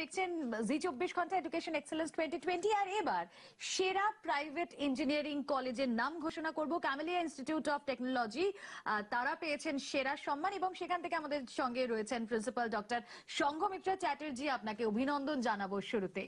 দেখছেন জি চব্বিশ Ghanta education excellence twenty twenty আর এবার সেরা প্রাইভেট ইঞ্জিনিয়ারিং কলেজের নাম ঘোষণা করব ক্যামেলিয়া ইনস্টিটিউট অফ টেকনোলজি তারা পেয়েছেন সেরা সম্মান এবং সেখান থেকে আমাদের সঙ্গে রয়েছেন প্রিন্সিপাল ডক্টর সংঘমিত্রা চ্যাটার্জি আপনাকে অভিনন্দন জানাবো শুরুতে